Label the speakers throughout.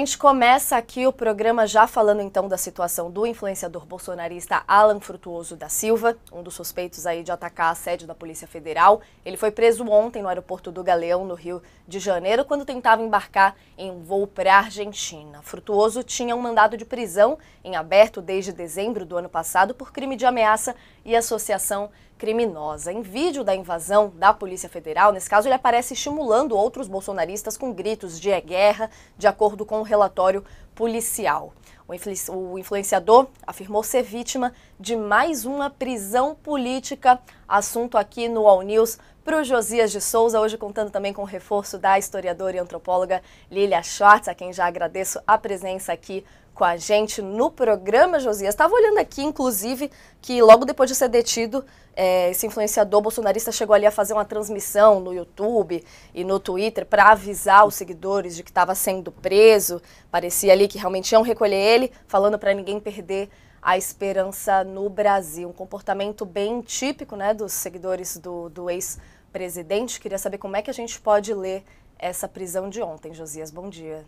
Speaker 1: A gente começa aqui o programa já falando então da situação do influenciador bolsonarista Alan Frutuoso da Silva, um dos suspeitos aí de atacar a sede da Polícia Federal. Ele foi preso ontem no aeroporto do Galeão, no Rio de Janeiro, quando tentava embarcar em um voo para a Argentina. Frutuoso tinha um mandado de prisão em aberto desde dezembro do ano passado por crime de ameaça e associação criminosa. Em vídeo da invasão da Polícia Federal, nesse caso, ele aparece estimulando outros bolsonaristas com gritos de é guerra, de acordo com o um relatório policial. O influenciador afirmou ser vítima de mais uma prisão política, assunto aqui no All News para o Josias de Souza, hoje contando também com o reforço da historiadora e antropóloga Lilia Schwartz, a quem já agradeço a presença aqui com a gente no programa, Josias. Estava olhando aqui, inclusive, que logo depois de ser detido, é, esse influenciador bolsonarista chegou ali a fazer uma transmissão no YouTube e no Twitter para avisar os seguidores de que estava sendo preso. Parecia ali que realmente iam recolher ele, falando para ninguém perder a esperança no Brasil. Um comportamento bem típico né, dos seguidores do, do ex-presidente. Queria saber como é que a gente pode ler essa prisão de ontem. Josias, bom dia.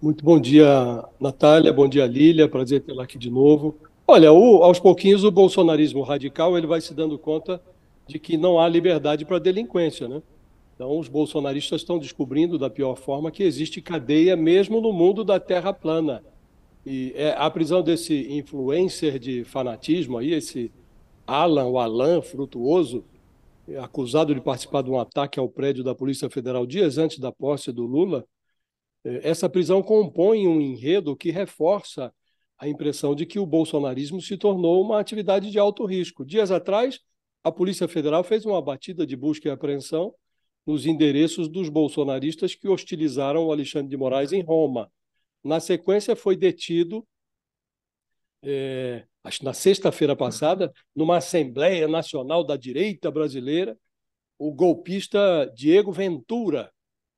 Speaker 2: Muito bom dia, Natália. Bom dia, Lília. Prazer tê-la aqui de novo. Olha, o, aos pouquinhos o bolsonarismo radical ele vai se dando conta de que não há liberdade para delinquência, né? Então, os bolsonaristas estão descobrindo da pior forma que existe cadeia mesmo no mundo da terra plana. E é, a prisão desse influencer de fanatismo aí, esse Alan, o Alan Frutuoso, acusado de participar de um ataque ao prédio da Polícia Federal dias antes da posse do Lula, é, essa prisão compõe um enredo que reforça a impressão de que o bolsonarismo se tornou uma atividade de alto risco. Dias atrás, a Polícia Federal fez uma batida de busca e apreensão nos endereços dos bolsonaristas que hostilizaram o Alexandre de Moraes em Roma. Na sequência, foi detido, é, acho na sexta-feira passada, numa Assembleia Nacional da Direita Brasileira, o golpista Diego Ventura,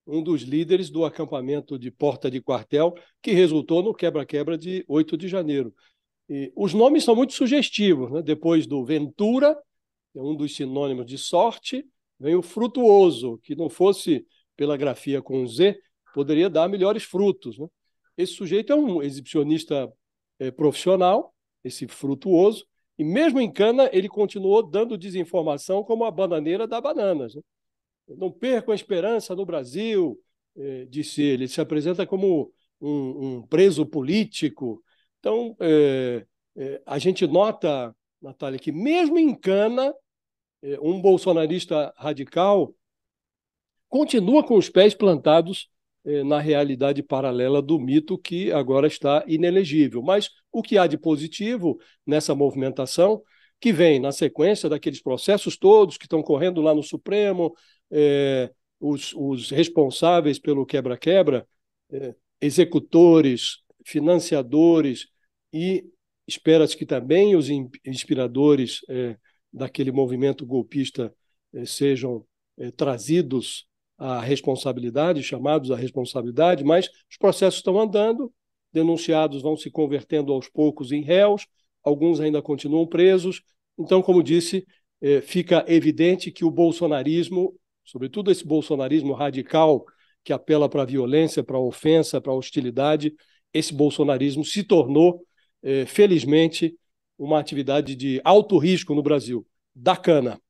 Speaker 2: um dos líderes do acampamento de Porta de Quartel, que resultou no quebra-quebra de 8 de janeiro. E os nomes são muito sugestivos, né? depois do Ventura, é um dos sinônimos de sorte, veio frutuoso, que não fosse pela grafia com Z, poderia dar melhores frutos. Né? Esse sujeito é um exibicionista é, profissional, esse frutuoso, e mesmo em cana, ele continuou dando desinformação como a bananeira dá bananas. Né? Não percam a esperança no Brasil, é, disse ele. se apresenta como um, um preso político. Então, é, é a gente nota, Natália, que mesmo em cana, é, um bolsonarista radical continua com os pés plantados é, na realidade paralela do mito que agora está inelegível. Mas o que há de positivo nessa movimentação, que vem na sequência daqueles processos todos que estão correndo lá no Supremo, é, os, os, responsáveis pelo quebra-quebra, executores, financiadores e espera-se que também os inspiradores daquele movimento golpista eh, sejam eh, trazidos à responsabilidade, chamados à responsabilidade, mas os processos estão andando, denunciados vão se convertendo aos poucos em réus, alguns ainda continuam presos. Então, como disse, eh, fica evidente que o bolsonarismo, sobretudo esse bolsonarismo radical que apela para a violência, para a ofensa, para a hostilidade, esse bolsonarismo se tornou, felizmente, uma atividade de alto risco no Brasil, da cana.